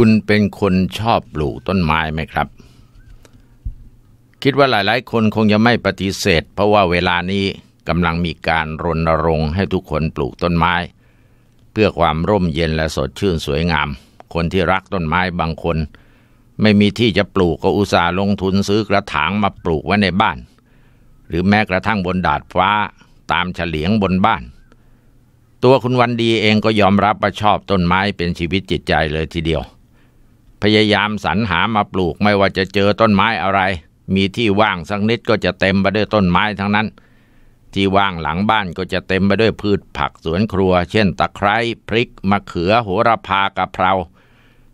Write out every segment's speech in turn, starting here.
คุณเป็นคนชอบปลูกต้นไม้ไหมครับ คิดว่าหลายๆ คนคงจะไม่ปฏิเสธ เพราะว่าเวลานี้กำลังมีการรณรงค์ให้ทุกคนปลูกต้นไม้ เพื่อความร่มเย็นและสดชื่นสวยงาม คนที่รักต้นไม้บางคน ไม่มีที่จะปลูกก็อุตส่าห์ลงทุนซื้อกระถางมาปลูกไว้ในบ้าน หรือแม้กระทั่งบนดาดฟ้าตามเฉลียงบนบ้าน ตัวคุณวันดีเองก็ยอมรับว่าชอบต้นไม้เป็นชีวิตจิตใจเลยทีเดียวพยายามสรรหามาปลูกไม่ว่าจะเจอต้นไม้อะไร มีที่ว่างสักนิดก็จะเต็มไปด้วยต้นไม้ทั้งนั้น ที่ว่างหลังบ้านก็จะเต็มไปด้วยพืชผักสวนครัว เช่นตะไคร้พริก มะเขือโหระพากะเพรา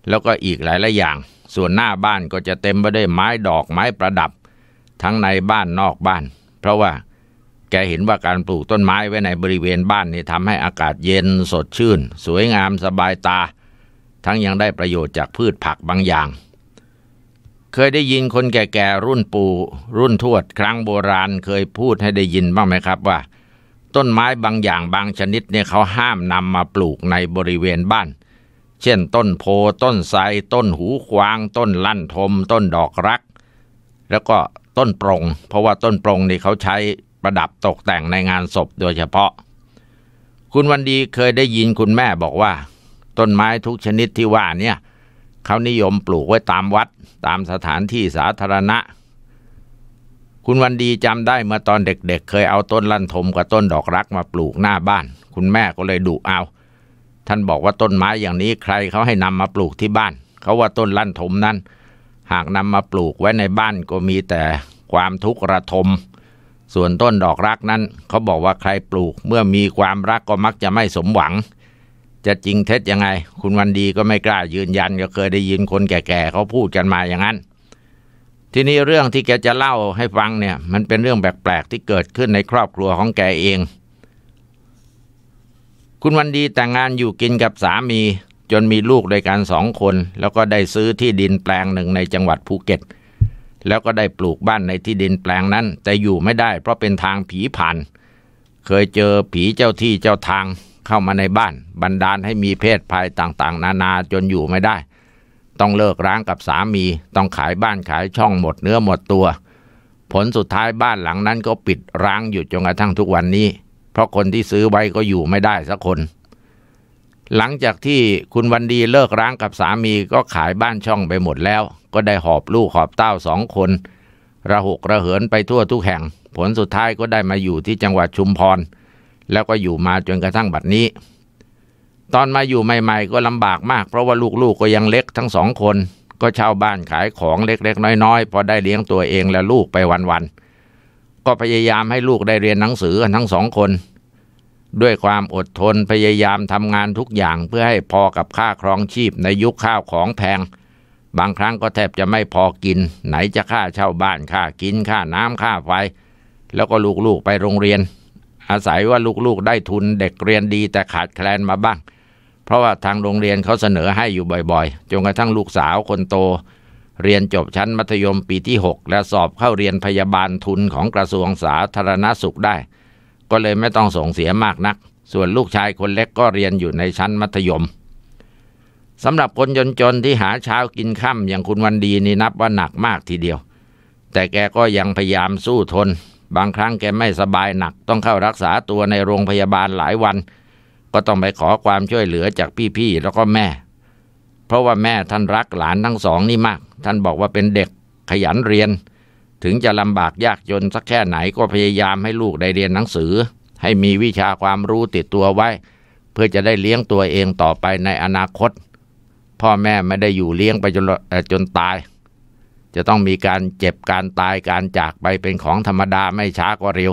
แล้วก็อีกหลายหลายอย่าง ส่วนหน้าบ้านก็จะเต็มไปด้วยไม้ดอกไม้ประดับ ทั้งในบ้านนอกบ้าน เพราะว่าแกเห็นว่าการปลูกต้นไม้ไว้ในบริเวณบ้านนี่ทำให้อากาศเย็นสดชื่น สวยงามสบายตาทั้งยังได้ประโยชน์จากพืชผักบางอย่าง เคยได้ยินคนแก่ๆรุ่นปู่รุ่นทวด ครั้งโบราณเคยพูดให้ได้ยินบ้างไหมครับ ว่า ต้นไม้บางอย่างบางชนิดเนี่ยเขาห้ามนำมาปลูกในบริเวณบ้าน เช่น ต้นโพ ต้นไทรต้นหูควาง ต้นลั่นทม ต้นดอกรัก แล้วก็ต้นปรง เพราะว่าต้นปรงนี่เขาใช้ประดับตกแต่งในงานศพโดยเฉพาะ คุณวันดีเคยได้ยินคุณแม่บอกว่าต้นไม้ทุกชนิดที่ว่าเนี่ยเขานิยมปลูกไว้ตามวัดตามสถานที่สาธารณะ คุณวันดีจำได้เมื่อตอนเด็กๆเเคยเอาต้นลั่นทมกับต้นดอกรักมาปลูกหน้าบ้าน คุณแม่ก็เลยดุเอา ท่านบอกว่าต้นไม้อย่างนี้ใครเขาให้นำมาปลูกที่บ้าน เขาว่าต้นลั่นทมนั้น หากนำมาปลูกไว้ในบ้านก็มีแต่ความทุกข์ระทม ส่วนต้นดอกรักนั้นเขาบอกว่าใครปลูก เมื่อมีความรักก็มักจะไม่สมหวังจะจริงเท็จยังไง คุณวันดีก็ไม่กล้ายืนยัน ก็เคยได้ยินคนแก่ๆเขาพูดกันมาอย่างนั้น ทีนี้เรื่องที่แกจะเล่าให้ฟังเนี่ย มันเป็นเรื่องแปลกๆที่เกิดขึ้นในครอบครัวของแกเอง คุณวันดีแต่งงานอยู่กินกับสามี จนมีลูกด้วยกันสองคน แล้วก็ได้ซื้อที่ดินแปลงหนึ่งในจังหวัดภูเก็ต แล้วก็ได้ปลูกบ้านในที่ดินแปลงนั้น แต่อยู่ไม่ได้ เพราะเป็นทางผีผ่าน เคยเจอผีเจ้าที่เจ้าทางเข้ามาในบ้านบันดาลให้มีเพศภัยต่างๆ นานาจนอยู่ไม่ได้ ต้องเลิกร้างกับสามี ต้องขายบ้านขายช่องหมดเนื้อหมดตัว ผลสุดท้ายบ้านหลังนั้นก็ปิดร้างอยู่จนกระทั่งทุกวันนี้ เพราะคนที่ซื้อไว้ก็อยู่ไม่ได้สักคน หลังจากที่คุณวันดีเลิกร้างกับสามีก็ขายบ้านช่องไปหมดแล้ว ก็ได้หอบลูกหอบเต้าสองคน ระหกระเหินไปทั่วทุกแห่ง ผลสุดท้ายก็ได้มาอยู่ที่จังหวัดชุมพรแล้วก็อยู่มาจนกระทั่งบัดนี้ ตอนมาอยู่ใหม่ๆก็ลำบากมากเพราะว่าลูกๆก็ยังเล็กทั้งสองคน ก็เช่าบ้านขายของเล็กๆน้อยๆ พอได้เลี้ยงตัวเองและลูกไปวันๆ ก็พยายามให้ลูกได้เรียนหนังสือทั้งสองคน ด้วยความอดทนพยายามทำงานทุกอย่างเพื่อให้พอกับค่าครองชีพในยุคข้าวของแพง บางครั้งก็แทบจะไม่พอกิน ไหนจะค่าเช่าบ้านค่ากินค่าน้ำค่าไฟแล้วก็ลูกๆไปโรงเรียนอาศัยว่าลูกๆได้ทุนเด็กเรียนดีแต่ขาดแคลนมาบ้าง เพราะว่าทางโรงเรียนเขาเสนอให้อยู่บ่อยๆจนกระทั่งลูกสาวคนโต เรียนจบชั้นมัธยมปีที่ 6 และสอบเข้าเรียนพยาบาลทุนของกระทรวงสาธารณาสุขได้ ก็เลยไม่ต้องส่งเสียมากนัก ส่วนลูกชายคนเล็กก็เรียนอยู่ในชั้นมัธยมสำหรับคนจนๆที่หาเช้ากินค่ำอย่างคุณวันดีนี่นับว่าหนักมากทีเดียว แต่แกก็ยังพยายามสู้ทนบางครั้งแกไม่สบายหนักต้องเข้ารักษาตัวในโรงพยาบาลหลายวัน ก็ต้องไปขอความช่วยเหลือจากพี่ๆแล้วก็แม่ เพราะว่าแม่ท่านรักหลานทั้งสองนี่มาก ท่านบอกว่าเป็นเด็กขยันเรียนถึงจะลำบากยากจนสักแค่ไหนก็พยายามให้ลูกได้เรียนหนังสือ ให้มีวิชาความรู้ติดตัวไว้ เพื่อจะได้เลี้ยงตัวเองต่อไปในอนาคต พ่อแม่ไม่ได้อยู่เลี้ยงไปจนจนตายจะต้องมีการเจ็บการตายการจากไปเป็นของธรรมดาไม่ช้าก็เร็ว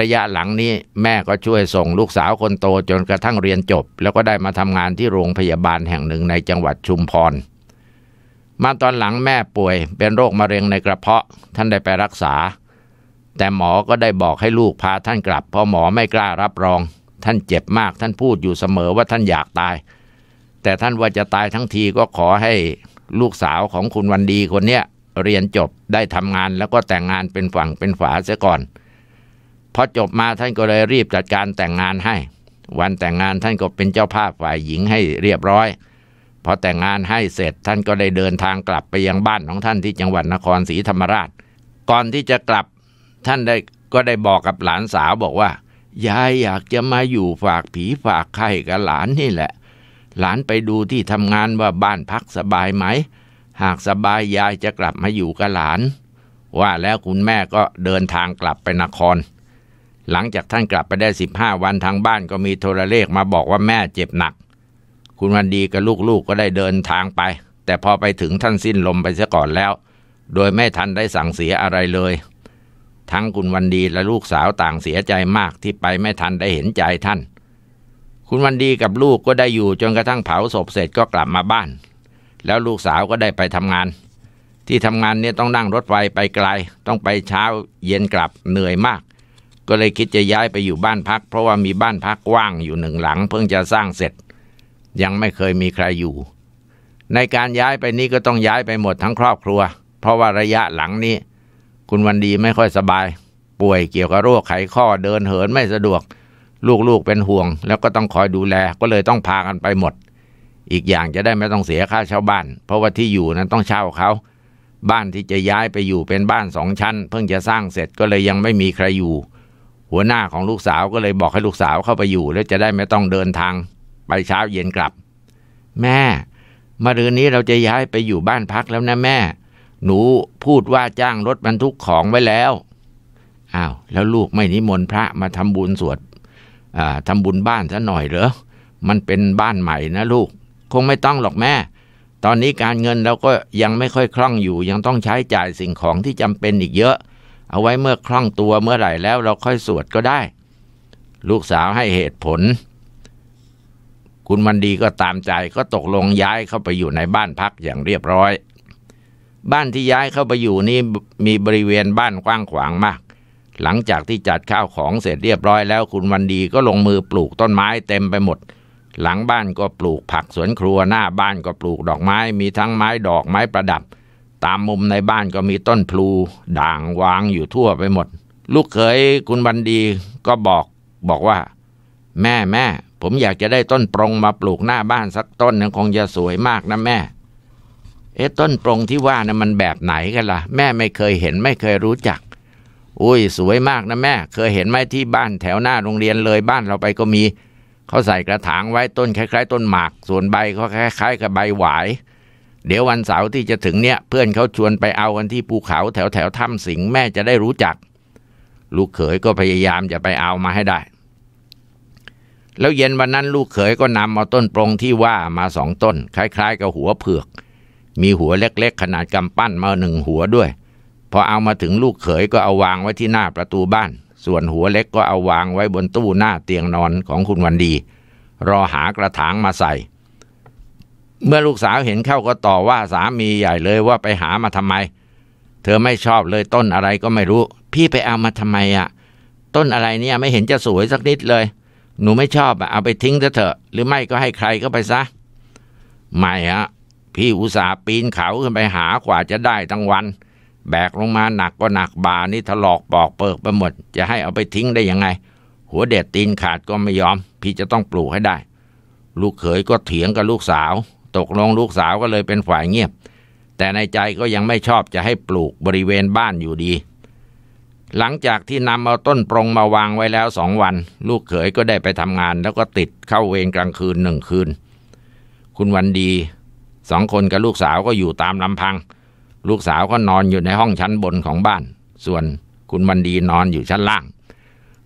ระยะหลังนี้แม่ก็ช่วยส่งลูกสาวคนโตจนกระทั่งเรียนจบ แล้วก็ได้มาทำงานที่โรงพยาบาลแห่งหนึ่งในจังหวัดชุมพรมาตอนหลังแม่ป่วยเป็นโรคมะเร็งในกระเพาะ ท่านได้ไปรักษา แต่หมอก็ได้บอกให้ลูกพาท่านกลับ เพราะหมอไม่กล้ารับรอง ท่านเจ็บมากท่านพูดอยู่เสมอว่าท่านอยากตาย แต่ท่านว่าจะตายทั้งทีก็ขอให้ลูกสาวของคุณวันดีคนเนี้ยเรียนจบได้ทำงานแล้วก็แต่งงานเป็นฝั่งเป็นฝาเสียก่อนพอจบมาท่านก็เลยรีบจัดการแต่งงานให้ วันแต่งงานท่านก็เป็นเจ้าภาพฝ่ายหญิงให้เรียบร้อยพอแต่งงานให้เสร็จท่านก็ได้เดินทางกลับไปยังบ้านของท่านที่จังหวัดนครศรีธรรมราช ก่อนที่จะกลับท่านได้ก็ได้บอกกับหลานสาวบอกว่ายายอยากจะมาอยู่ฝากผีฝากไข่กับหลานนี่แหละหลานไปดูที่ทำงานว่าบ้านพักสบายไหม หากสบายยายจะกลับมาอยู่กับหลาน ว่าแล้วคุณแม่ก็เดินทางกลับไปนคร หลังจากท่านกลับไปได้สิบห้าวันทางบ้านก็มีโทรเลขมาบอกว่าแม่เจ็บหนัก คุณวันดีกับลูกๆกก็ได้เดินทางไป แต่พอไปถึงท่านสิ้นลมไปซะก่อนแล้ว โดยไม่ทันได้สั่งเสียอะไรเลย ทั้งคุณวันดีและลูกสาวต่างเสียใจมากที่ไปไม่ทันได้เห็นใจท่านคุณวันดีกับลูกก็ได้อยู่จนกระทั่งเผาศพเสร็จก็กลับมาบ้าน แล้วลูกสาวก็ได้ไปทำงาน ที่ทำงานเนี่ยต้องนั่งรถไฟไปไกล ต้องไปเช้าเย็นกลับเหนื่อยมาก ก็เลยคิดจะย้ายไปอยู่บ้านพัก เพราะว่ามีบ้านพักว่างอยู่หนึ่งหลัง เพิ่งจะสร้างเสร็จ ยังไม่เคยมีใครอยู่ ในการย้ายไปนี้ก็ต้องย้ายไปหมดทั้งครอบครัว เพราะว่าระยะหลังนี้ คุณวันดีไม่ค่อยสบาย ป่วยเกี่ยวกับโรคไขข้อเดินเหินไม่สะดวกลูกๆ เป็นห่วงแล้วก็ต้องคอยดูแล ก็เลยต้องพากันไปหมด อีกอย่างจะได้ไม่ต้องเสียค่าเช่าบ้าน เพราะว่าที่อยู่นั้นต้องเช่าเขา บ้านที่จะย้ายไปอยู่เป็นบ้านสองชั้น เพิ่งจะสร้างเสร็จก็เลยยังไม่มีใครอยู่ หัวหน้าของลูกสาวก็เลยบอกให้ลูกสาวเข้าไปอยู่แล้วจะได้ไม่ต้องเดินทาง ไปเช้าเย็นกลับ แม่มเรืนนี้เราจะย้ายไปอยู่บ้านพักแล้วนะแม่ หนูพูดว่าจ้างรถบรรทุกของไว้แล้วอ้าวแล้วลูกไม่นิมนต์พระมาทำบุญสวดทำบุญบ้านซะหน่อยเหรอ มันเป็นบ้านใหม่นะลูก คงไม่ต้องหรอกแม่ ตอนนี้การเงินเราก็ยังไม่ค่อยคล่องอยู่ ยังต้องใช้จ่ายสิ่งของที่จำเป็นอีกเยอะ เอาไว้เมื่อคล่องตัวเมื่อไหร่แล้ว เราค่อยสวดก็ได้ ลูกสาวให้เหตุผล คุณมันดีก็ตามใจก็ตกลงย้ายเข้าไปอยู่ในบ้านพักอย่างเรียบร้อย บ้านที่ย้ายเข้าไปอยู่นี่มีบริเวณบ้านกว้างขวางมากหลังจากที่จัดข้าวของเสร็จเรียบร้อยแล้วคุณวันดีก็ลงมือปลูกต้นไม้เต็มไปหมด หลังบ้านก็ปลูกผักสวนครัวหน้าบ้านก็ปลูกดอกไม้ มีทั้งไม้ดอกไม้ประดับ ตามมุมในบ้านก็มีต้นพลู ด่างวางอยู่ทั่วไปหมด ลูกเขยคุณวันดีก็บอก บอกว่าแม่แม่ผมอยากจะได้ต้นปรงมาปลูกหน้าบ้านสักต้นนึงคงจะสวยมากนะแม่ เอ๊ะต้นปรงที่ว่านะ่ะมันแบบไหนกันละ่ะแม่ไม่เคยเห็นไม่เคยรู้จักอุ้ยสวยมากนะแม่เคยเห็นไหมที่บ้านแถวหน้าโรงเรียนเลยบ้านเราไปก็มีเขาใส่กระถางไว้ต้น คล้าย ๆ ต้นหมาก ส่วนใบเขาคล้าย ๆกับใบหวาย เดี๋ยววันเสาร์ที่จะถึงเนี่ยเพื่อนเขาชวนไปเอากันที่ภูเขาแถวแถวถ้ำสิงแม่จะได้รู้จัก ลูกเขยก็พยายามจะไปเอามาให้ได้ แล้วเย็นวันนั้นลูกเขยก็นำเอาต้นปรงที่ว่ามาสองต้น คล้ายๆ กับหัวเผือก มีหัวเล็กๆ ขนาดกำปั้นมาหนึ่งหัวด้วยพอเอามาถึงลูกเขยก็เอาวางไว้ที่หน้าประตูบ้าน ส่วนหัวเล็กก็เอาวางไว้บนตู้หน้าเตียงนอนของคุณวันดี รอหากระถางมาใส่ เมื่อลูกสาวเห็นเข้าก็ต่อว่าสามีใหญ่เลยว่าไปหามาทำไม เธอไม่ชอบเลยต้นอะไรก็ไม่รู้ พี่ไปเอามาทำไมอะ่ะ ต้นอะไรเนี่ยไม่เห็นจะสวยสักนิดเลย หนูไม่ชอบอะเอาไปทิ้งเถอะหรือไม่ก็ให้ใครก็ไปซะไม่ฮะพี่อุตส่าห์ปีนเขาขึ้นไปหากว่าจะได้ทั้งวันแบกลงมาหนักก็หนักบานี่ถลอกปอกเปิกไปหมด จะให้เอาไปทิ้งได้ยังไง หัวเด็ดตีนขาดก็ไม่ยอม พี่จะต้องปลูกให้ได้ ลูกเขยก็เถียงกับลูกสาว ตกลงลูกสาวก็เลยเป็นฝ่ายเงียบ แต่ในใจก็ยังไม่ชอบจะให้ปลูกบริเวณบ้านอยู่ดี หลังจากที่นำเอาต้นปรงมาวางไว้แล้วสองวัน ลูกเขยก็ได้ไปทำงาน แล้วก็ติดเข้าเวรกลางคืนหนึ่งคืน คุณวันดีสองคนกับลูกสาวก็อยู่ตามลำพังลูกสาวก็นอนอยู่ในห้องชั้นบนของบ้าน ส่วนคุณบันดีนอนอยู่ชั้นล่าง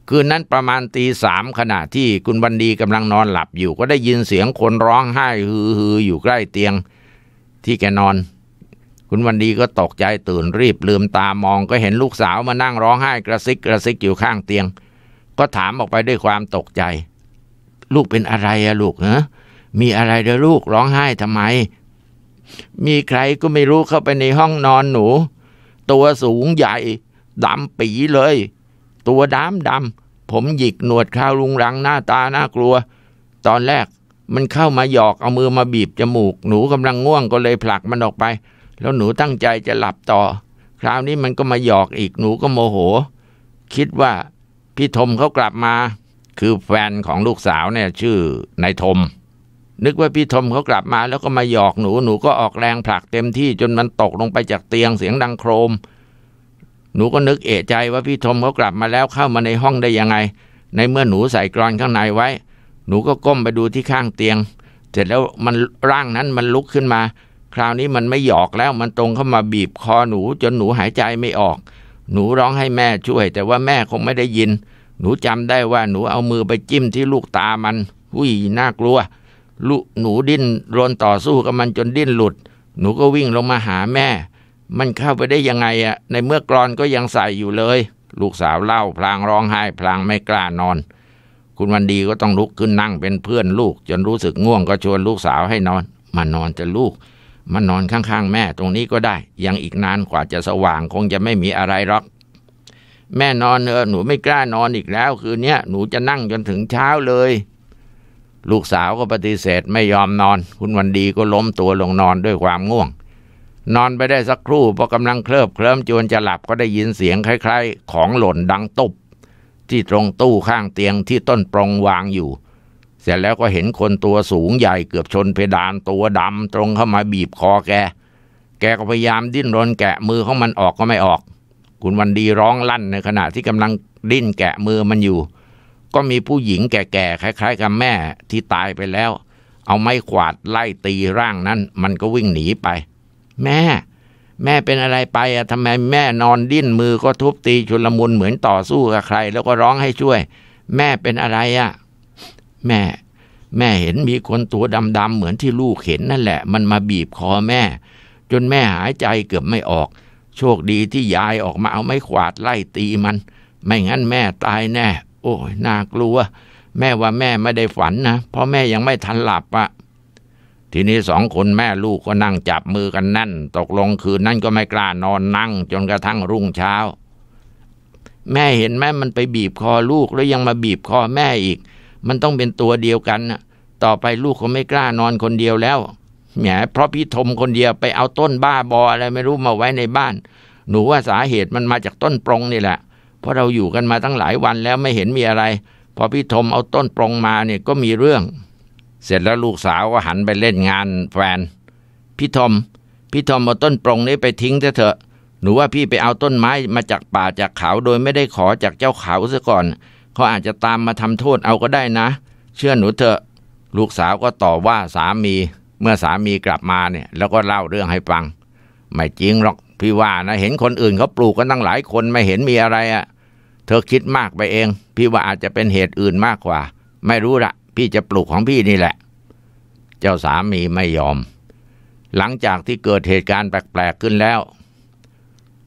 คืนนั้นประมาณตีสามขณะที่คุณบันดีกำลังนอนหลับอยู่ก็ได้ยินเสียงคนร้องไห้ฮือฮืออยู่ใกล้เตียงที่แกนอน คุณวันดีก็ตกใจตื่นรีบ ลืมตามองก็เห็นลูกสาวมานั่งร้องไห้กระซิกกระซิกอยู่ข้างเตียง ก็ถามออกไปด้วยความตกใจ ลูกเป็นอะไรอะลูกเนะมีอะไรเด้อลูกร้องไห้ทำไมมีใครก็ไม่รู้เข้าไปในห้องนอนหนู ตัวสูงใหญ่ดำปีเลย ตัวดำดำผมหยิกหนวดข้าวลุงรังหน้าตาน่ากลัว ตอนแรกมันเข้ามาหยอกเอามือมาบีบจมูกหนูกำลังง่วงก็เลยผลักมันออกไป แล้วหนูตั้งใจจะหลับต่อ คราวนี้มันก็มาหยอกอีกหนูก็โมโห คิดว่าพี่ธมเขากลับมา คือแฟนของลูกสาวเนี่ย ชื่อนายธมนึกว่าพี่ทมเขากลับมาแล้วก็มาหยอกหนู หนูก็ออกแรงผลักเต็มที่จนมันตกลงไปจากเตียงเสียงดังโครม หนูก็นึกเอะใจว่าพี่ทมเขากลับมาแล้วเข้ามาในห้องได้ยังไง ในเมื่อหนูใส่กรอนข้างในไว้ หนูก็ก้มไปดูที่ข้างเตียง เสร็จแล้วมันร่างนั้นมันลุกขึ้นมา คราวนี้มันไม่หยอกแล้วมันตรงเข้ามาบีบคอหนูจนหนูหายใจไม่ออก หนูร้องให้แม่ช่วยแต่ว่าแม่คงไม่ได้ยิน หนูจำได้ว่าหนูเอามือไปจิ้มที่ลูกตามันหุยน่ากลัวลูกหนูดิ้นรนต่อสู้กับมันจนดิ้นหลุด หนูก็วิ่งลงมาหาแม่ มันเข้าไปได้ยังไงอะในเมื่อกรอนก็ยังใส่อยู่เลย ลูกสาวเล่า พลางร้องไห้ พลางไม่กล้านอน คุณวันดีก็ต้องลุกขึ้นนั่งเป็นเพื่อนลูก จนรู้สึกง่วงก็ชวนลูกสาวให้นอน มานอนจะลูกมานอนข้างๆ แม่ตรงนี้ก็ได้ ยังอีกนานกว่าจะสว่างคงจะไม่มีอะไรหรอกแม่นอนเออหนูไม่กล้านอนอีกแล้ว คืนนี้หนูจะนั่งจนถึงเช้าเลยลูกสาวก็ปฏิเสธไม่ยอมนอน คุณวันดีก็ล้มตัวลงนอนด้วยความง่วง นอนไปได้สักครู่พอกำลังเคลิบเคลิ้มจวนจะหลับก็ได้ยินเสียงคล้าย ๆของหล่นดังตุบที่ตรงตู้ข้างเตียงที่ต้นปรงวางอยู่ เสร็จแล้วก็เห็นคนตัวสูงใหญ่เกือบชนเพดานตัวดำตรงเข้ามาบีบคอแก แกก็พยายามดิ้นรนแกะมือของมันออกก็ไม่ออก คุณวันดีร้องลั่นในขณะที่กำลังดิ้นแกะมือมันอยู่ก็มีผู้หญิงแก่ๆคล้ายๆ กับแม่ที่ตายไปแล้ว เอาไม้ขวาดไล่ตีร่างนั้น มันก็วิ่งหนีไป แม่ แม่เป็นอะไรไปอะทำไมแม่นอนดิ้นมือก็ทุบตีชุลมุนเหมือนต่อสู้กับใคร แล้วก็ร้องให้ช่วย แม่เป็นอะไรอะ แม่ แม่เห็นมีคนตัวดำๆเหมือนที่ลูกเห็นนั่นแหละมันมาบีบคอแม่ จนแม่หายใจเกือบไม่ออก โชคดีที่ยายออกมาเอาไม้ขวาดไล่ตีมัน ไม่งั้นแม่ตายแน่โอ้ยน่ากลัวแม่ว่าแม่ไม่ได้ฝันนะ เพราะแม่ยังไม่ทันหลับอะทีนี้สองคนแม่ลูกก็นั่งจับมือกันแน่น ตกลงคืนนั่นก็ไม่กล้านอนนั่งจนกระทั่งรุ่งเช้า แม่เห็นแม่มันไปบีบคอลูกแล้วยังมาบีบคอแม่อีก มันต้องเป็นตัวเดียวกันนะต่อไปลูกเขาไม่กล้านอนคนเดียวแล้วแหมเพราะพี่ธมคนเดียวไปเอาต้นบ้าบออะไรไม่รู้มาไว้ในบ้าน หนูว่าสาเหตุมันมาจากต้นปรงนี่แหละเพราะเราอยู่กันมาตั้งหลายวันแล้วไม่เห็นมีอะไร พอพี่ธมเอาต้นปรงมาเนี่ยก็มีเรื่อง เสร็จแล้วลูกสาวก็หันไปเล่นงาน แฟนพี่ธมพี่ธมเอาต้นปรงนี้ไปทิ้งเถอะหนูว่าพี่ไปเอาต้นไม้มาจากป่าจากเขาโดยไม่ได้ขอจากเจ้าเขาซะก่อนเขาอาจจะตามมาทำโทษเอาก็ได้นะ เชื่อหนูเถอะ ลูกสาวก็ตอบว่าสามี เมื่อสามีกลับมาเนี่ย แล้วก็เล่าเรื่องให้ฟังไม่จริงหรอกพี่ว่านะเห็นคนอื่นเขาปลูกกันตั้งหลายคนไม่เห็นมีอะไรอะ่ะ เธอคิดมากไปเองพี่ว่าอาจจะเป็นเหตุอื่นมากกว่า ไม่รู้ละพี่จะปลูกของพี่นี่แหละ เจ้าสามีไม่ยอม หลังจากที่เกิดเหตุการณ์แปลก ๆ ขึ้นแล้ว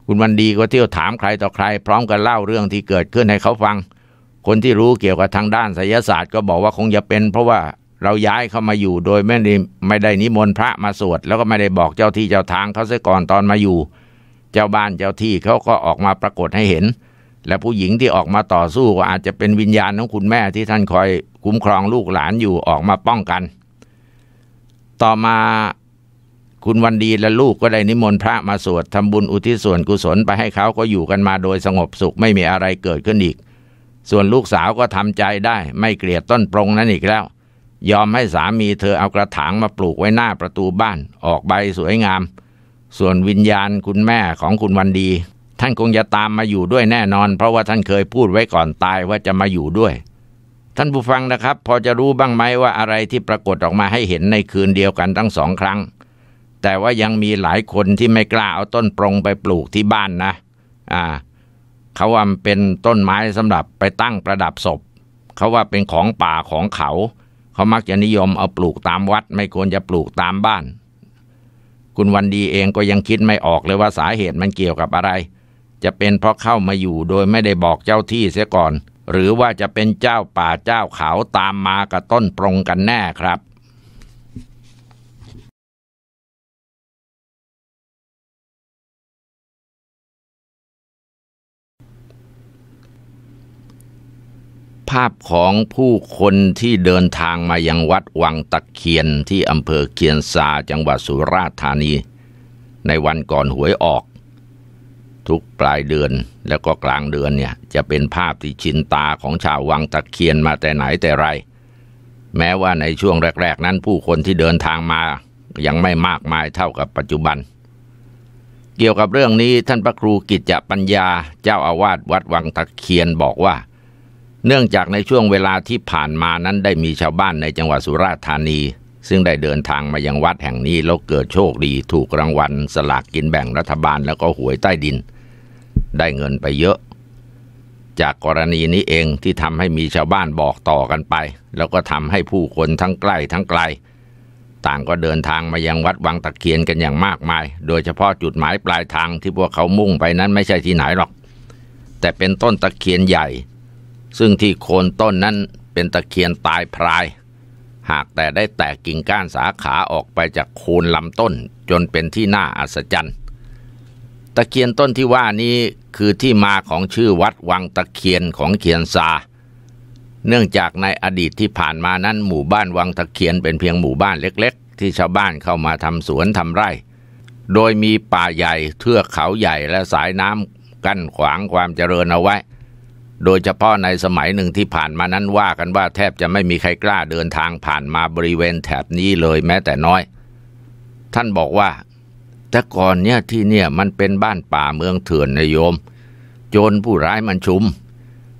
คุณวันดีก็เที่ยวถามใครต่อใคร พร้อมกันเล่าเรื่องที่เกิดขึ้นให้เขาฟัง คนที่รู้เกี่ยวกับทางด้านไสยศาสตร์ก็บอกว่าคงจะเป็น เพราะว่าเราย้ายเข้ามาอยู่โดยไม่ได้ไม่ได้นิมนต์พระมาสวด แล้วก็ไม่ได้บอกเจ้าที่เจ้าทางเขาซะก่อนตอนมาอยู่เจ้าบ้านเจ้าที่เขาก็ออกมาปรากฏให้เห็น และผู้หญิงที่ออกมาต่อสู้ก็อาจจะเป็นวิญญาณของคุณแม่ที่ท่านคอยคุ้มครองลูกหลานอยู่ออกมาป้องกัน ต่อมาคุณวันดีและลูกก็ได้นิมนต์พระมาสวดทำบุญอุทิศส่วนกุศลไปให้เขาก็อยู่กันมาโดยสงบสุขไม่มีอะไรเกิดขึ้นอีก ส่วนลูกสาวก็ทำใจได้ไม่เกลียดต้นปรงนั้นอีกแล้ว ยอมให้สามีเธอเอากระถางมาปลูกไว้หน้าประตูบ้าน ออกใบสวยงามส่วนวิญญาณคุณแม่ของคุณวันดี ท่านคงจะตามมาอยู่ด้วยแน่นอนเพราะว่าท่านเคยพูดไว้ก่อนตายว่าจะมาอยู่ด้วย ท่านผู้ฟังนะครับ พอจะรู้บ้างไหมว่าอะไรที่ปรากฏออกมาให้เห็นในคืนเดียวกันทั้งสองครั้ง แต่ว่ายังมีหลายคนที่ไม่กล้าเอาต้นปรงไปปลูกที่บ้านนะ อ่า เขาว่าเป็นต้นไม้สำหรับไปตั้งประดับศพ เขาว่าเป็นของป่าของเขา เขามักจะนิยมเอาปลูกตามวัดไม่ควรจะปลูกตามบ้านคุณวันดีเองก็ยังคิดไม่ออกเลยว่าสาเหตุมันเกี่ยวกับอะไร จะเป็นเพราะเข้ามาอยู่โดยไม่ได้บอกเจ้าที่เสียก่อน หรือว่าจะเป็นเจ้าป่าเจ้าเขาตามมากับต้นปรงกันแน่ครับภาพของผู้คนที่เดินทางมายังวัดวังตะเคียนที่อำเภอเคียนซาจังหวัดสุราษฎร์ธานี ในวันก่อนหวยออก ทุกปลายเดือนแล้วก็กลางเดือนเนี่ยจะเป็นภาพที่ชินตาของชาววังตะเคียนมาแต่ไหนแต่ไร แม้ว่าในช่วงแรก ๆ นั้นผู้คนที่เดินทางมา ยังไม่มากมายเท่ากับปัจจุบัน เกี่ยวกับเรื่องนี้ท่านพระครูกิจจปัญญาเจ้าอาวาสวัดวังตะเคียนบอกว่าเนื่องจากในช่วงเวลาที่ผ่านมานั้นได้มีชาวบ้านในจังหวัดสุราษฎร์ธานี ซึ่งได้เดินทางมายังวัดแห่งนี้แล้วเกิดโชคดี ถูกรางวัล สลากกินแบ่งรัฐบาลแล้วก็หวยใต้ดิน ได้เงินไปเยอะจากกรณีนี้เองที่ทำให้มีชาวบ้านบอกต่อกันไป แล้วก็ทำให้ผู้คนทั้งใกล้ทั้งไกล ต่างก็เดินทางมายังวัดวังตะเคียนกันอย่างมากมาย โดยเฉพาะจุดหมายปลายทางที่พวกเขามุ่งไปนั้นไม่ใช่ที่ไหนหรอก แต่เป็นต้นตะเคียนใหญ่ซึ่งที่โคนต้นนั้นเป็นตะเคียนตายพราย หากแต่ได้แตกกิ่งก้านสาขาออกไปจากโคนลำต้นจนเป็นที่น่าอัศจรรย์ ตะเคียนต้นที่ว่านี้คือที่มาของชื่อวัดวังตะเคียนของเขียนซา เนื่องจากในอดีตที่ผ่านมานั้นหมู่บ้านวังตะเคียนเป็นเพียงหมู่บ้านเล็ก ๆ ที่ชาวบ้านเข้ามาทำสวนทำไร่ โดยมีป่าใหญ่เทือกเขาใหญ่และสายน้ำกั้นขวางความเจริญเอาไว้โดยเฉพาะในสมัยหนึ่งที่ผ่านมานั้นว่ากันว่าแทบจะไม่มีใครกล้าเดินทางผ่านมาบริเวณแถบนี้เลยแม้แต่น้อย ท่านบอกว่า แต่ก่อนเนี่ยที่เนี่ยมันเป็นบ้านป่าเมืองเถื่อนนโยม โจรผู้ร้ายมันชุม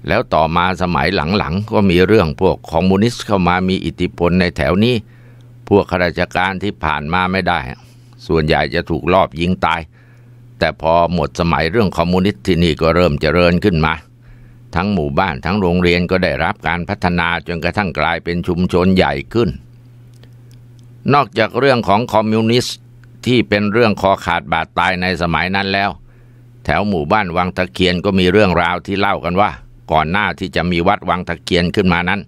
แล้วต่อมาสมัยหลังๆก็มีเรื่องพวกของมูนิสเข้ามามีอิทธิพลในแถวนี้ พวกข้าราชการที่ผ่านมาไม่ได้ ส่วนใหญ่จะถูกลอบยิงตาย แต่พอหมดสมัยเรื่องคอมมูนิสต์ที่นี่ก็เริ่มเจริญขึ้นมาทั้งหมู่บ้านทั้งโรงเรียนก็ได้รับการพัฒนาจนกระทั่งกลายเป็นชุมชนใหญ่ขึ้น นอกจากเรื่องของคอมมิวนิสต์ที่เป็นเรื่องคอขาดบาดตายในสมัยนั้นแล้ว แถวหมู่บ้านวังตะเคียนก็มีเรื่องราวที่เล่ากันว่า ก่อนหน้าที่จะมีวัดวังตะเคียนขึ้นมานั้น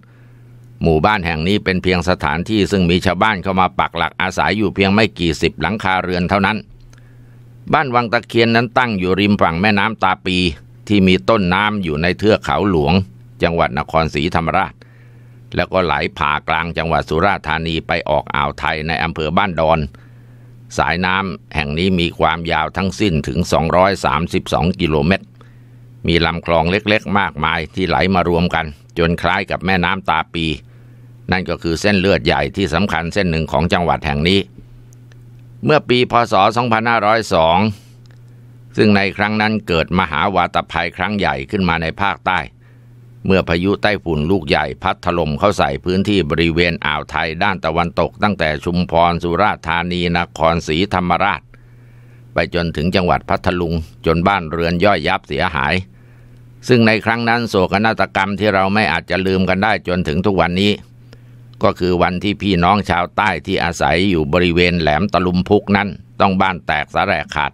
หมู่บ้านแห่งนี้เป็นเพียงสถานที่ซึ่งมีชาวบ้านเข้ามาปักหลักอาศัยอยู่เพียงไม่กี่สิบหลังคาเรือนเท่านั้น บ้านวังตะเคียนนั้นตั้งอยู่ริมฝั่งแม่น้ำตาปีที่มีต้นน้ำอยู่ในเทือกเขาหลวงจังหวัดนครศรีธรรมราชแล้วก็ไหลผ่ากลางจังหวัดสุราษฎร์ธานีไปออกอ่าวไทยในอำเภอบ้านดอน สายน้ำแห่งนี้มีความยาวทั้งสิ้นถึง 232 กิโลเมตร มีลำคลองเล็กๆ มากมายที่ไหลมารวมกัน จนคล้ายกับแม่น้ำตาปี นั่นก็คือเส้นเลือดใหญ่ที่สำคัญเส้นหนึ่งของจังหวัดแห่งนี้ เมื่อปีพศ 2502ซึ่งในครั้งนั้นเกิดมหาวาตภัยครั้งใหญ่ขึ้นมาในภาคใต้ เมื่อพายุใต้ฝุ่นลูกใหญ่พัดถล่มเข้าใส่พื้นที่บริเวณอ่าวไทยด้านตะวันตกตั้งแต่ชุมพรสุราษฎร์ธานีนครศรีธรรมราช ไปจนถึงจังหวัดพัทลุงจนบ้านเรือนย่อยยับเสียหาย ซึ่งในครั้งนั้นโศกนาฏกรรมที่เราไม่อาจจะลืมกันได้จนถึงทุกวันนี้ ก็คือวันที่พี่น้องชาวใต้ที่อาศัยอยู่บริเวณแหลมตะลุมพุกนั้นต้องบ้านแตกสาแหรกขาด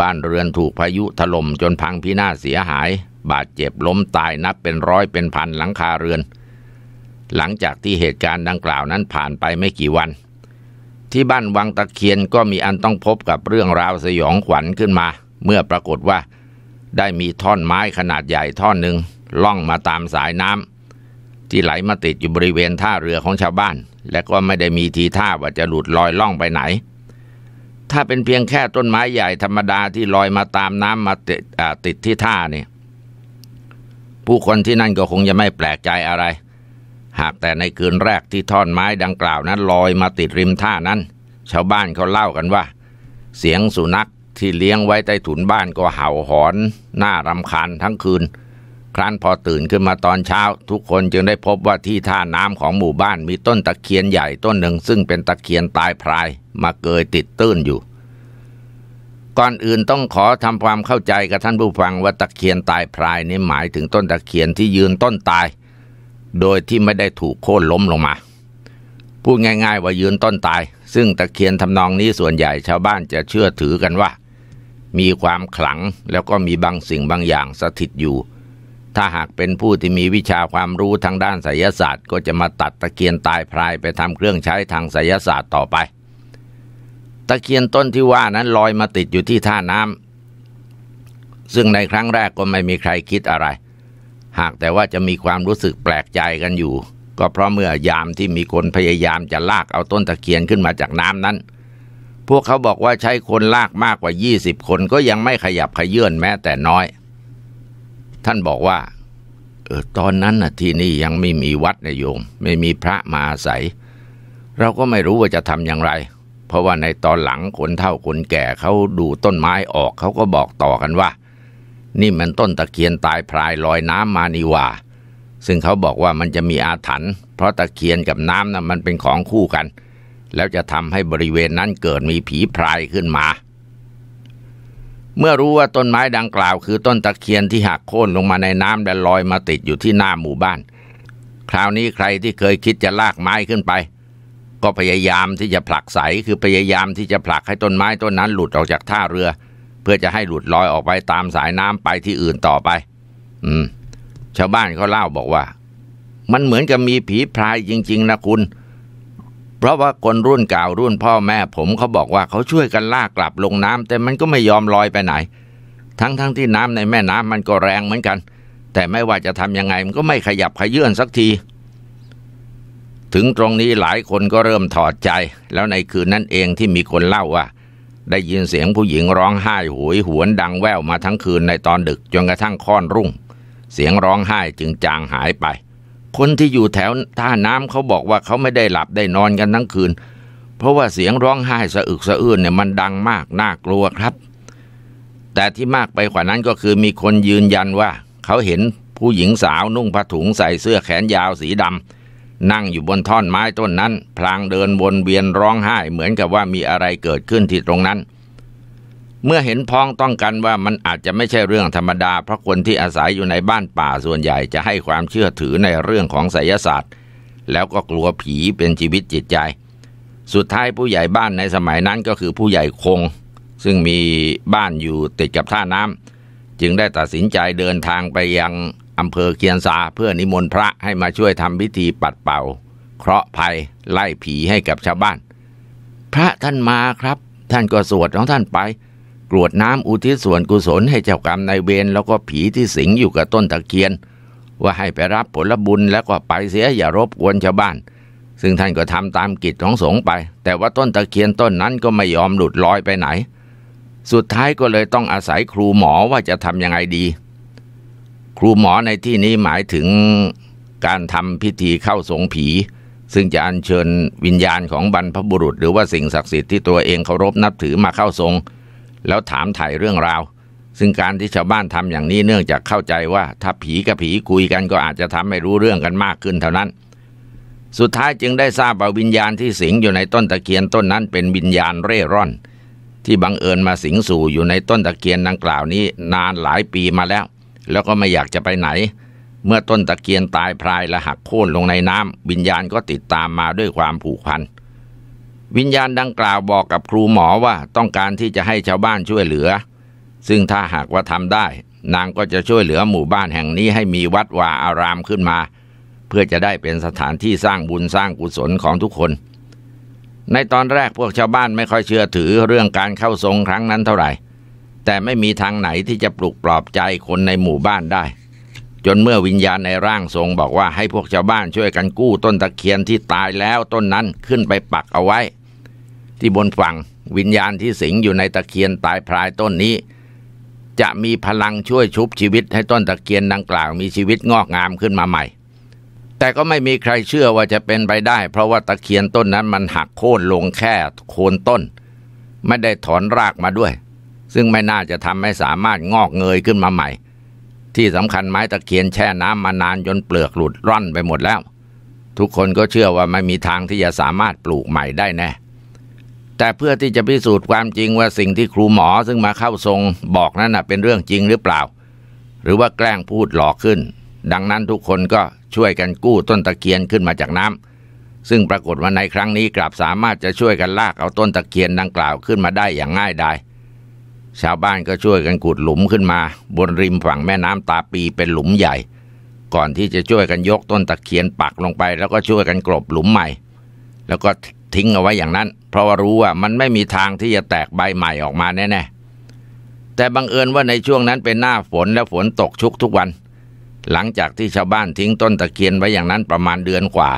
บ้านเรือนถูกพายุถล่มจนพังพินาศเสียหาย บาดเจ็บล้มตายนับเป็นร้อยเป็นพัน หลังคาเรือน หลังจากที่เหตุการณ์ดังกล่าวนั้นผ่านไปไม่กี่วัน ที่บ้านวังตะเคียนก็มีอันต้องพบกับเรื่องราวสยองขวัญขึ้นมา เมื่อปรากฏว่า ได้มีท่อนไม้ขนาดใหญ่ท่อนหนึ่งล่องมาตามสายน้ำที่ไหลมาติดอยู่บริเวณท่าเรือของชาวบ้าน และก็ไม่ได้มีทีท่าว่าจะหลุดลอยล่องไปไหนถ้าเป็นเพียงแค่ต้นไม้ใหญ่ธรรมดาที่ลอยมาตามน้ำมาติดติดที่ท่านี่ผู้คนที่นั่นก็คงจะไม่แปลกใจอะไร หากแต่ในคืนแรกที่ท่อนไม้ดังกล่าวนั้นลอยมาติดริมท่านั้น ชาวบ้านเขาเล่ากันว่า เสียงสุนัขที่เลี้ยงไว้ใต้ถุนบ้านก็เห่าหอน น่ารำคาญทั้งคืนครั้นพอตื่นขึ้นมาตอนเช้า ทุกคนจึงได้พบว่าที่ท่าน้ำของหมู่บ้านมีต้นตะเคียนใหญ่ต้นหนึ่ง ซึ่งเป็นตะเคียนตายพรายมาเกยติดตื้นอยู่ ก่อนอื่นต้องขอทำความเข้าใจกับท่านผู้ฟังว่าตะเคียนตายพรายนี้หมายถึงต้นตะเคียนที่ยืนต้นตาย โดยที่ไม่ได้ถูกโค่นล้มลงมา พูดง่ายๆว่ายืนต้นตาย ซึ่งตะเคียนทำนองนี้ส่วนใหญ่ชาวบ้านจะเชื่อถือกันว่า มีความขลังแล้วก็มีบางสิ่งบางอย่างสถิตอยู่ถ้าหากเป็นผู้ที่มีวิชาความรู้ทางด้านไสยศาสตร์ก็จะมาตัดตะเคียนตายพรายไปทำเครื่องใช้ทางไสยศาสตร์ต่อไป ตะเคียนต้นที่ว่านั้นลอยมาติดอยู่ที่ท่าน้ำ ซึ่งในครั้งแรกก็ไม่มีใครคิดอะไร หากแต่ว่าจะมีความรู้สึกแปลกใจกันอยู่ก็เพราะเมื่อยามที่มีคนพยายามจะลากเอาต้นตะเคียนขึ้นมาจากน้ำนั้น พวกเขาบอกว่าใช้คนลากมากกว่า20คนก็ยังไม่ขยับขยื่นแม้แต่น้อยท่านบอกว่า เออ ตอนนั้นนะที่นี่ยังไม่มีวัดนะโยมไม่มีพระมาอาศัย เราก็ไม่รู้ว่าจะทำอย่างไร เพราะว่าในตอนหลังคนเฒ่า คนแก่เขาดูต้นไม้ออกเขาก็บอกต่อกันว่า นี่มันต้นตะเคียนตายพรายลอยน้ำมานีว่าซึ่งเขาบอกว่ามันจะมีอาถรรพ์เพราะตะเคียนกับน้ำนะ่ะมันเป็นของคู่กัน แล้วจะทำให้บริเวณนั้นเกิดมีผีพรายขึ้นมาเมื่อรู้ว่าต้นไม้ดังกล่าว คือต้นตะเคียนที่หักโค่นลงมาในน้ำและลอยมาติดอยู่ที่หน้าหมู่บ้าน คราวนี้ใครที่เคยคิดจะลากไม้ขึ้นไป ก็พยายามที่จะผลักใส คือพยายามที่จะผลักให้ต้นไม้ต้นนั้นหลุดออกจากท่าเรือ เพื่อจะให้หลุดลอยออกไปตามสายน้ำไปที่อื่นต่อไป อืม ชาวบ้านเขาเล่าบอกว่ามันเหมือนกับมีผีพรายจริง ๆนะคุณเเพราะว่า คนรุ่นเก่ารุ่นพ่อแม่ผมเขาบอกว่าเขาช่วยกันลากกลับลงน้ำ แต่มันก็ไม่ยอมลอยไปไหน ทั้งๆทที่น้ำในแม่น้ำมันก็แรงเหมือนกัน แต่ไม่ว่าจะทํำยังไงมันก็ไม่ขยับขยื่นสักที ถึงตรงนี้หลายคนก็เริ่มถอดใจ แล้วในคืนนั้นเองที่มีคนเล่าว่าได้ยินเสียงผู้หญิงร้องไห้หวยหวนดังแว่วมาทั้งคืนในตอนดึกจนกระทั่งค่อนรุ่ง เสียงร้องไห้จึงจางหายไปคนที่อยู่แถวท่าน้ำเขาบอกว่าเขาไม่ได้หลับได้นอนกันทั้งคืน เพราะว่าเสียงร้องไห้สะอึกสะอื้นเนี่ยมันดังมากน่ากลัวครับ แต่ที่มากไปกว่านั้นก็คือมีคนยืนยันว่าเขาเห็นผู้หญิงสาวนุ่งผ้าถุงใส่เสื้อแขนยาวสีดำ นั่งอยู่บนท่อนไม้ต้นนั้น พลางเดินวนเวียนร้องไห้เหมือนกับว่ามีอะไรเกิดขึ้นที่ตรงนั้นเมื่อเห็นพ้องต้องกันว่ามันอาจจะไม่ใช่เรื่องธรรมดา เพราะคนที่อาศัยอยู่ในบ้านป่าส่วนใหญ่จะให้ความเชื่อถือในเรื่องของไสยศาสตร์ แล้วก็กลัวผีเป็นชีวิตจิตใจ สุดท้ายผู้ใหญ่บ้านในสมัยนั้นก็คือผู้ใหญ่คง ซึ่งมีบ้านอยู่ติดกับท่าน้ำ จึงได้ตัดสินใจเดินทางไปยังอำเภอเคียนซาเพื่อนิมนต์พระให้มาช่วยทำพิธีปัดเป่าเคราะห์ภัยไล่ผีให้กับชาวบ้าน พระท่านมาครับ ท่านก็สวดของท่านไปกรวดน้ำอุทิศส่วน กุศลให้เจ้ากรรมนายเวรแล้วก็ผีที่สิงอยู่กับต้นตะเคียน ว่าให้ไปรับผลบุญแล้วก็ไปเสียอย่ารบกวนชาวบ้าน ซึ่งท่านก็ทำตามกิจของสงฆ์ไป แต่ว่าต้นตะเคียนต้นนั้นก็ไม่ยอมหลุดลอยไปไหน สุดท้ายก็เลยต้องอาศัยครูหมอว่าจะทำยังไงดี ครูหมอในที่นี้หมายถึงการทำพิธีเข้าสงผี ซึ่งจะอัญเชิญวิญญาณของบรรพบุรุษหรือว่าสิ่งศักดิ์สิทธิ์ที่ตัวเองเคารพนับถือมาเข้าทรงแล้วถามถ่ายเรื่องราว ซึ่งการที่ชาวบ้านทำอย่างนี้เนื่องจากเข้าใจว่า ถ้าผีกับผีคุยกันก็อาจจะทำให้รู้เรื่องกันมากขึ้นเท่านั้น สุดท้ายจึงได้ทราบว่าวิญญาณที่สิงอยู่ในต้นตะเคียนต้นนั้น เป็นวิญญาณเร่ร่อนที่บังเอิญมาสิงสู่อยู่ในต้นตะเคียนดังกล่าวนี้ นานหลายปีมาแล้ว แล้วก็ไม่อยากจะไปไหน เมื่อต้นตะเคียนตายพรายและหักโค่นลงในน้ำวิญญาณก็ติดตามมาด้วยความผูกพันวิญญาณดังกล่าวบอกกับครูหมอว่าต้องการที่จะให้ชาวบ้านช่วยเหลือ ซึ่งถ้าหากว่าทำได้ นางก็จะช่วยเหลือหมู่บ้านแห่งนี้ให้มีวัดวาอารามขึ้นมา เพื่อจะได้เป็นสถานที่สร้างบุญสร้างกุศลของทุกคน ในตอนแรกพวกชาวบ้านไม่ค่อยเชื่อถือเรื่องการเข้าทรงครั้งนั้นเท่าไหร่ แต่ไม่มีทางไหนที่จะปลุกปลอบใจคนในหมู่บ้านได้ จนเมื่อวิญญาณในร่างทรงบอกว่าให้พวกชาวบ้านช่วยกันกู้ต้นตะเคียนที่ตายแล้วต้นนั้นขึ้นไปปักเอาไว้ที่บนฝั่ง วิญญาณที่สิงอยู่ในตะเคียนตายพรายต้นนี้จะมีพลังช่วยชุบชีวิตให้ต้นตะเคียนดังกล่าวมีชีวิตงอกงามขึ้นมาใหม่ แต่ก็ไม่มีใครเชื่อว่าจะเป็นไปได้ เพราะว่าตะเคียนต้นนั้นมันหักโค่นลงแค่โคนต้น ไม่ได้ถอนรากมาด้วย ซึ่งไม่น่าจะทำให้สามารถงอกเงยขึ้นมาใหม่ ที่สำคัญไม้ตะเคียนแช่น้ำมานานจนเปลือกหลุดร่อนไปหมดแล้ว ทุกคนก็เชื่อว่าไม่มีทางที่จะสามารถปลูกใหม่ได้แน่แต่เพื่อที่จะพิสูจน์ความจริงว่าสิ่งที่ครูหมอซึ่งมาเข้าทรง บอกนั้นนะเป็นเรื่องจริงหรือเปล่า หรือว่าแกล้งพูดหลอกขึ้น ดังนั้นทุกคนก็ช่วยกันกู้ต้นตะเคียนขึ้นมาจากน้ำ ซึ่งปรากฏว่าในครั้งนี้กลับสามารถจะช่วยกันลากเอาต้นตะเคียนดังกล่าวขึ้นมาได้อย่างง่ายดายชาวบ้านก็ช่วยกันขุดหลุมขึ้นมา บนริมฝั่งแม่น้ำตาปีเป็นหลุมใหญ่ ก่อนที่จะช่วยกันยกต้นตะเคียนปักลงไป แล้วก็ช่วยกันกลบหลุมใหม่ แล้วก็ทิ้งเอาไว้อย่างนั้นเพราะว่ารู้ว่ามันไม่มีทางที่จะแตกใบใหม่ออกมาแน่ๆแต่บังเอิญว่าในช่วงนั้นเป็นหน้าฝนและฝนตกชุกทุกวัน หลังจากที่ชาวบ้านทิ้งต้นตะเคียนไว้อย่างนั้นประมาณเดือนกว่า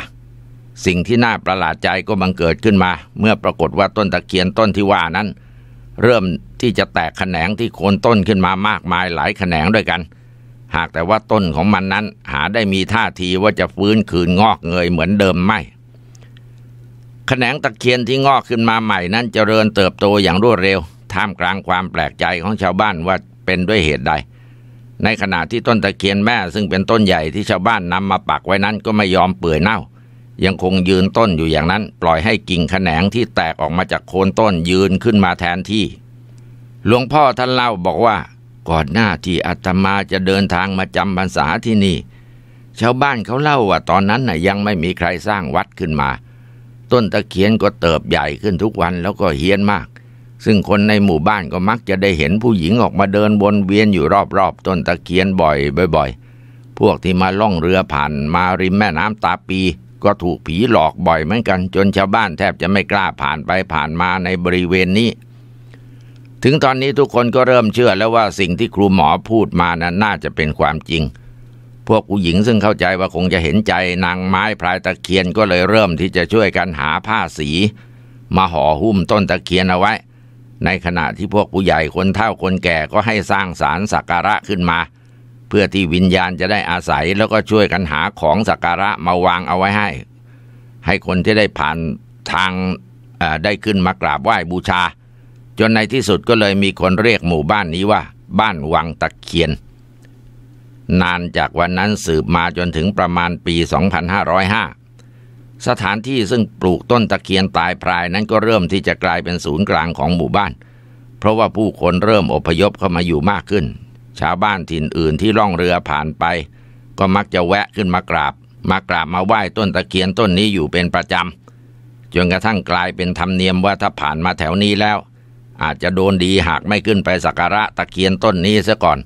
สิ่งที่น่าประหลาดใจก็บังเกิดขึ้นมา เมื่อปรากฏว่าต้นตะเคียนต้นที่ว่านั้น เริ่มที่จะแตกแขนงที่โคนต้นขึ้นมามากมายหลายแขนงด้วยกัน หากแต่ว่าต้นของมันนั้นหาได้มีท่าทีว่าจะฟื้นคืนงอกเงยเหมือนเดิมไม่แขนงตะเคียนที่งอกขึ้นมาใหม่นั้นเจริญเติบโตอย่างรวดเร็วท่ามกลางความแปลกใจของชาวบ้านว่าเป็นด้วยเหตุใด ในขณะที่ต้นตะเคียนแม่ซึ่งเป็นต้นใหญ่ที่ชาวบ้านนำมาปักไว้นั้นก็ไม่ยอมเปื่อยเน่า ยังคงยืนต้นอยู่อย่างนั้นปล่อยให้กิ่งแขนงที่แตกออกมาจากโคนต้นยืนขึ้นมาแทนที่ หลวงพ่อท่านเล่าบอกว่าก่อนหน้าที่อาตมาจะเดินทางมาจำพรรษาที่นี่ ชาวบ้านเขาเล่าว่าตอนนั้นน่ะยังไม่มีใครสร้างวัดขึ้นมาต้นตะเคียนก็เติบใหญ่ขึ้นทุกวันแล้วก็เฮี้ยนมาก ซึ่งคนในหมู่บ้านก็มักจะได้เห็นผู้หญิงออกมาเดินวนเวียนอยู่รอบๆต้นตะเคียนบ่อยบ่อยๆพวกที่มาล่องเรือผ่านมาริมแม่น้ำตาปีก็ถูกผีหลอกบ่อยเหมือนกันจนชาวบ้านแทบจะไม่กล้าผ่านไปผ่านมาในบริเวณนี้ ถึงตอนนี้ทุกคนก็เริ่มเชื่อแล้วว่าสิ่งที่ครูหมอพูดมานั้นน่าจะเป็นความจริงเพวกผู้หญิงซึ่งเข้าใจว่าคงจะเห็นใจนางไม้พลายตะเคียนก็เลยเริ่มที่จะช่วยกันหาผ้าสีมาห่อหุ้มต้นตะเคียนเอาไว้ ในขณะที่พวกผู้ใหญ่คนเฒ่าคนแก่ก็ให้สร้างศาลสักการะขึ้นมา เพื่อที่วิญญาณจะได้อาศัยแล้วก็ช่วยกันหาของสักการะมาวางเอาไว้ให้ ให้คนที่ได้ผ่านทางได้ขึ้นมากราบไหว้บูชา จนในที่สุดก็เลยมีคนเรียกหมู่บ้านนี้ว่า บ้านวังตะเคียนนานจากวันนั้นสืบมาจนถึงประมาณปี 2505 สถานที่ซึ่งปลูกต้นตะเคียนตายพรายนั้นก็เริ่มที่จะกลายเป็นศูนย์กลางของหมู่บ้าน เพราะว่าผู้คนเริ่มอพยพเข้ามาอยู่มากขึ้น ชาวบ้านถิ่นอื่นที่ล่องเรือผ่านไป ก็มักจะแวะขึ้นมากราบ มากราบมาไหว้ต้นตะเคียนต้นนี้อยู่เป็นประจำจนกระทั่งกลายเป็นธรรมเนียมว่าถ้าผ่านมาแถวนี้แล้ว อาจจะโดนดีหากไม่ขึ้นไปสักการะตะเคียนต้นนี้ซะก่อน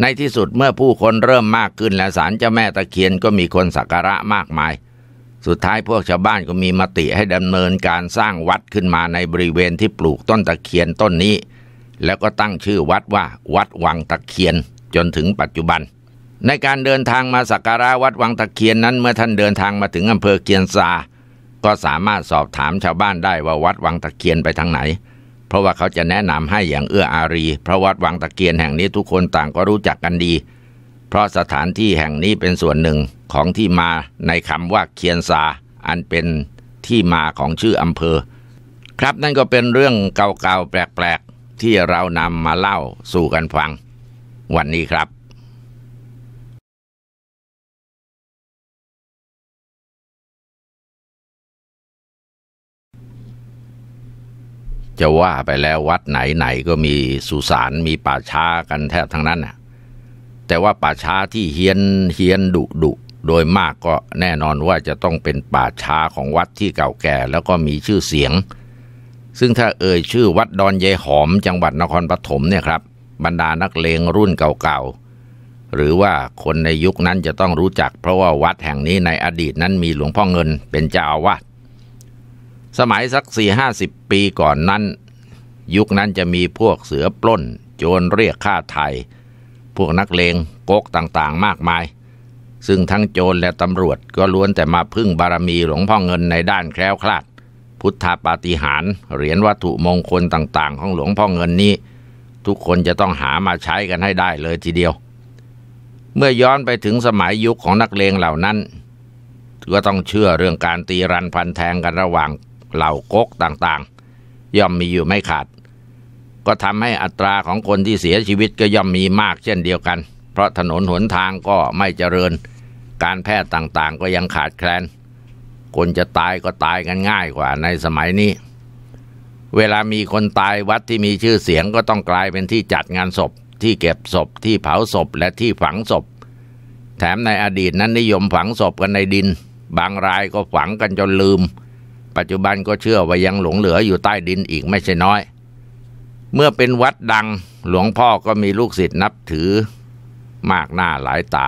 ในที่สุดเมื่อผู้คนเริ่มมากขึ้นและศาลเจ้าแม่ตะเคียนก็มีคนสักการะมากมาย สุดท้ายพวกชาวบ้านก็มีมติให้ดำเนินการสร้างวัดขึ้นมาในบริเวณที่ปลูกต้นตะเคียนต้นนี้ แล้วก็ตั้งชื่อวัดว่าวัดวังตะเคียนจนถึงปัจจุบัน ในการเดินทางมาสักการะวัดวังตะเคียนนั้นเมื่อท่านเดินทางมาถึงอำเภอเกียนซา ก็สามารถสอบถามชาวบ้านได้ว่าวัดวังตะเคียนไปทางไหนเพราะว่าเขาจะแนะนำให้อย่างเอื้ออารี พระวัดวังตะเกียนแห่งนี้ทุกคนต่างก็รู้จักกันดี เพราะสถานที่แห่งนี้เป็นส่วนหนึ่งของที่มาในคำว่าเคียนซา อันเป็นที่มาของชื่ออำเภอ ครับนั่นก็เป็นเรื่องเก่าๆแปลกๆที่เรานำมาเล่าสู่กันฟัง วันนี้ครับจะว่าไปแล้ววัดไหนไหนก็มีสุสานมีป่าช้ากันแทบทั้งนั้นนะแต่ว่าป่าช้าที่เฮียนเฮียนดุดุโดยมากก็แน่นอนว่าจะต้องเป็นป่าช้าของวัดที่เก่าแก่แล้วก็มีชื่อเสียง ซึ่งถ้าเอ่ยชื่อวัดดอนเยหอมจังหวัดนครปฐมเนี่ยครับบรรดานักเลงรุ่นเก่าๆ หรือว่าคนในยุคนั้นจะต้องรู้จัก เพราะว่าวัดแห่งนี้ในอดีตนั้นมีหลวงพ่อเงินเป็นเจ้าอาวาสสมัยสักสี่ห้าสิบปีก่อนนั้น ยุคนั้นจะมีพวกเสือปล้น โจรเรียกค่าไทย พวกนักเลงโกกต่างๆมากมาย ซึ่งทั้งโจรและตำรวจก็ล้วนแต่มาพึ่งบารมีหลวงพ่อเงินในด้านแคล้วคลาด พุทธาปาฏิหาริย์เหรียญวัตถุมงคลต่างๆของหลวงพ่อเงินนี้ ทุกคนจะต้องหามาใช้กันให้ได้เลยทีเดียว เมื่อย้อนไปถึงสมัยยุคของนักเลงเหล่านั้นก็ต้องเชื่อเรื่องการตีรันพันแทงกันระหว่างเหล่ากกต่างๆ ย่อมมีอยู่ไม่ขาด ก็ทำให้อัตราของคนที่เสียชีวิตก็ย่อมมีมากเช่นเดียวกัน เพราะถนนหนทางก็ไม่เจริญการแพทย์ต่างๆก็ยังขาดแคลนคนจะตายก็ตายกันง่ายกว่าในสมัยนี้ เวลามีคนตายวัดที่มีชื่อเสียงก็ต้องกลายเป็นที่จัดงานศพ ที่เก็บศพที่เผาศพและที่ฝังศพ แถมในอดีตนั้นนิยมฝังศพกันในดิน บางรายก็ฝังกันจนลืมปัจจุบันก็เชื่อว่ายังหลงเหลืออยู่ใต้ดินอีกไม่ใช่น้อย เมื่อเป็นวัดดังหลวงพ่อก็มีลูกศิษย์นับถือมากหน้าหลายตา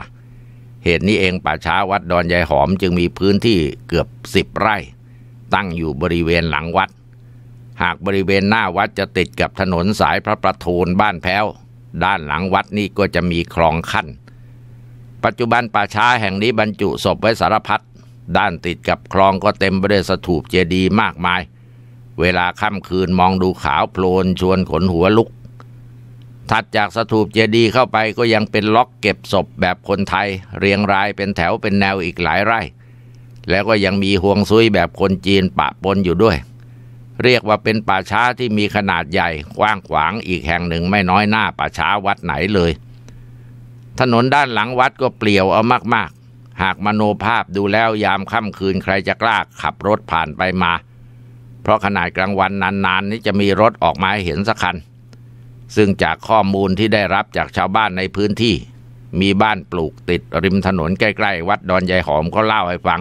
เหตุนี้เองป่าช้าวัดดอนยายหอมจึงมีพื้นที่เกือบสิบไร่ ตั้งอยู่บริเวณหลังวัด หากบริเวณหน้าวัดจะติดกับถนนสายพระประทูลบ้านแพ้ว ด้านหลังวัดนี่ก็จะมีคลองขั้น ปัจจุบันป่าช้าแห่งนี้บรรจุศพไว้สารพัดด้านติดกับคลองก็เต็มไปด้วยสถูปเจดีย์มากมาย เวลาค่ำคืนมองดูขาวโพลนชวนขนหัวลุก ถัดจากสถูปเจดีย์เข้าไปก็ยังเป็นล็อกเก็บศพแบบคนไทย เรียงรายเป็นแถวเป็นแนวอีกหลายไร่ แล้วก็ยังมีห่วงซุยแบบคนจีนปะปนอยู่ด้วย เรียกว่าเป็นป่าช้าที่มีขนาดใหญ่ กว้างขวางอีกแห่งหนึ่งไม่น้อยหน้าป่าช้าวัดไหนเลย ถนนด้านหลังวัดก็เปลี่ยวเอามากๆหากมโนภาพดูแล้วยามค่ำคืนใครจะกล้าขับรถผ่านไปมา เพราะขนาดกลางวันนานๆนนนี้จะมีรถออกมาหเห็นสักคัน ซึ่งจากข้อมูลที่ได้รับจากชาวบ้านในพื้นที่ มีบ้านปลูกติดริมถนนใกล้ๆ วัดดอนใหญ่หอมก็เล่าให้ฟัง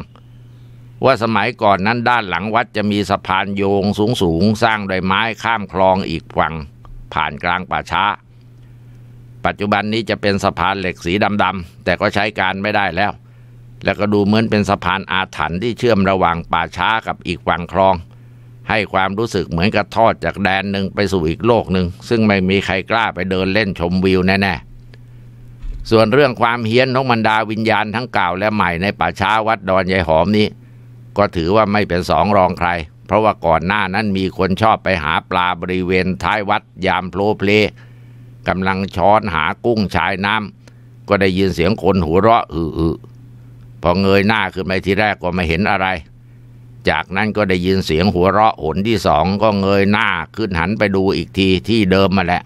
ว่าสมัยก่อนนั้นด้านหลังวัดจะมีสะพานโยงสูงๆ สร้างโดยไม้ข้ามคลองอีกฝั่งผ่านกลางป่าช้า ปัจจุบันนี้จะเป็นสะพานเหล็กสีดำๆแต่ก็ใช้การไม่ได้แล้วแล้วก็ดูเหมือนเป็นสะพานอาถรรพ์ที่เชื่อมระหว่างป่าช้ากับอีกฝั่งคลอง ให้ความรู้สึกเหมือนกระทอดจากแดนหนึ่งไปสู่อีกโลกหนึ่ง ซึ่งไม่มีใครกล้าไปเดินเล่นชมวิวแน่ๆส่วนเรื่องความเฮี้ยนของบรรดาวิญญาณทั้งเก่าและใหม่ในป่าช้าวัดดอนยายหอมนี้ ก็ถือว่าไม่เป็นสองรองใคร เพราะว่าก่อนหน้านั้นมีคนชอบไปหาปลาบริเวณท้ายวัดยามโพลเพลกำลังช้อนหากุ้งชายน้ำก็ได้ยินเสียงคนหัวเราะอือพอเงยหน้าขึ้นไปทีแรกก็ไม่เห็นอะไร จากนั้นก็ได้ยินเสียงหัวเราะหนที่สองก็เงยหน้าขึ้นหันไปดูอีกทีที่เดิมมาแหละ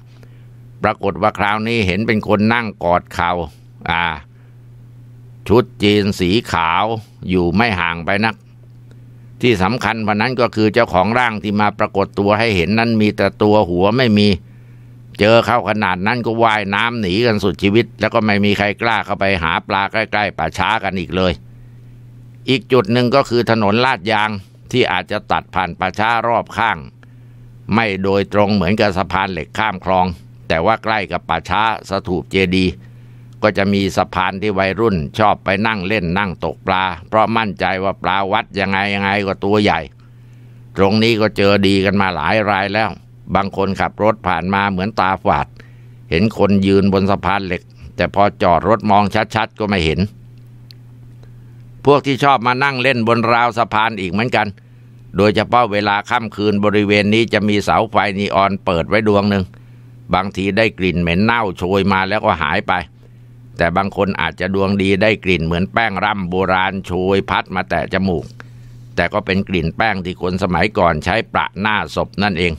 ปรากฏว่าคราวนี้เห็นเป็นคนนั่งกอดเขา่า ชุดจีนสีขาวอยู่ไม่ห่างไปนัก ที่สำคัญพนนั้นก็คือเจ้าของร่างที่มาปรากฏตัวให้เห็นนั้นมีแต่ตัวหัวไม่มีเจอเข้าขนาดนั้นก็ว่ายน้ำหนีกันสุดชีวิต แล้วก็ไม่มีใครกล้าเข้าไปหาปลาใกล้ๆป่าช้ากันอีกเลย อีกจุดหนึ่งก็คือถนนลาดยางที่อาจจะตัดผ่านป่าช้ารอบข้าง ไม่โดยตรงเหมือนกับสะพานเหล็กข้ามคลอง แต่ว่าใกล้กับป่าช้าสถูปเจดี ก็จะมีสะพานที่วัยรุ่นชอบไปนั่งเล่นนั่งตกปลา เพราะมั่นใจว่าปลาวัดยังไงยังไงก็ตัวใหญ่ ตรงนี้ก็เจอดีกันมาหลายรายแล้วบางคนขับรถผ่านมาเหมือนตาฝาด เห็นคนยืนบนสะพานเหล็ก แต่พอจอดรถมองชัดๆก็ไม่เห็น พวกที่ชอบมานั่งเล่นบนราวสะพานอีกเหมือนกัน โดยเฉพาะเวลาค่ำคืนบริเวณนี้จะมีเสาไฟนีออนเปิดไว้ดวงหนึ่ง บางทีได้กลิ่นเหม็นเน่าโชยมาแล้วก็หายไป แต่บางคนอาจจะดวงดีได้กลิ่นเหมือนแป้งร่ำโบราณโชยพัดมาแต่จมูก แต่ก็เป็นกลิ่นแป้งที่คนสมัยก่อนใช้ประหน้าศพนั่นเอง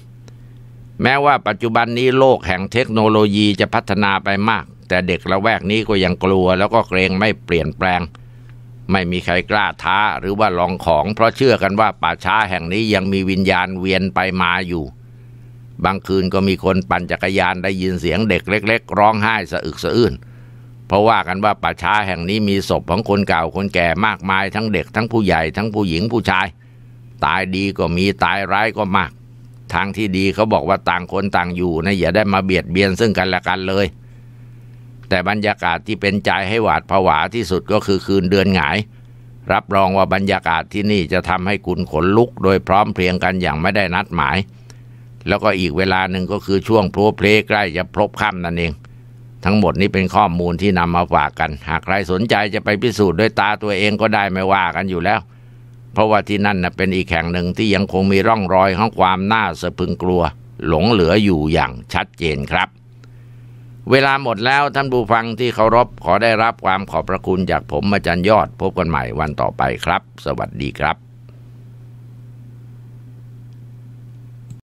แม้ว่าปัจจุบันนี้โลกแห่งเทคโนโลยีจะพัฒนาไปมาก แต่เด็กละแวกนี้ก็ยังกลัว แล้วก็เกรงไม่เปลี่ยนแปลง ไม่มีใครกล้าท้าหรือว่าลองของ เพราะเชื่อกันว่า ป่าช้าแห่งนี้ยังมีวิญญาณเวียนไปมาอยู่ บางคืนก็มีคนปั่นจักรยานได้ยินเสียงเด็กเล็กๆ ร้องไห้ สะอึกสะอื้นเพราะว่ากันว่าป่าช้าแห่งนี้มีศพของคนเก่าคนแก่มากมายทั้งเด็ก ทั้งผู้ใหญ่ทั้งผู้หญิงผู้ชาย ตายดีก็มีตายร้ายก็มากทางที่ดีเขาบอกว่าต่างคนต่างอยู่นะอย่าได้มาเบียดเบียนซึ่งกันและกันเลย แต่บรรยากาศที่เป็นใจให้หวาดผวาที่สุดก็คือคืนเดือนหงาย รับรองว่าบรรยากาศที่นี่จะทำให้คุณขนลุกโดยพร้อมเพรียงกันอย่างไม่ได้นัดหมาย แล้วก็อีกเวลาหนึ่งก็คือช่วงพลัวเพลใกล้จะพลบค่ำนั่นเอง ทั้งหมดนี้เป็นข้อมูลที่นำมาฝากกัน หากใครสนใจจะไปพิสูจน์ด้วยตาตัวเองก็ได้ไม่ว่ากันอยู่แล้วเพราะว่าที่นั่นนะเป็นอีกแห่งหนึ่งที่ยังคงมีร่องรอยของความน่าสะพึงกลัว หลงเหลืออยู่อย่างชัดเจนครับ เวลาหมดแล้วท่านผู้ฟังที่เคารพขอได้รับความขอบพระคุณจากผมอาจารย์ยอด พบกันใหม่วันต่อไปครับ สวัสดีครับ